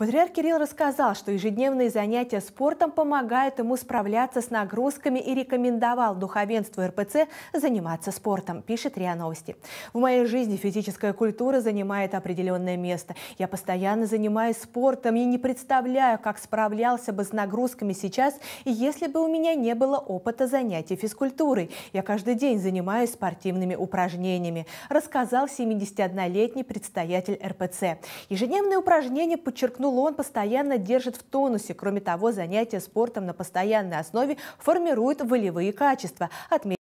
Патриарх Кирилл рассказал, что ежедневные занятия спортом помогают ему справляться с нагрузками и рекомендовал духовенству РПЦ заниматься спортом, пишет РИА Новости. В моей жизни физическая культура занимает определенное место. Я постоянно занимаюсь спортом и не представляю, как справлялся бы с нагрузками сейчас, если бы у меня не было опыта занятий физкультурой. Я каждый день занимаюсь спортивными упражнениями, рассказал 71-летний предстоятель РПЦ. Ежедневные упражнения подчеркнул он постоянно держит в тонусе. Кроме того, занятия спортом на постоянной основе формируют волевые качества, отметил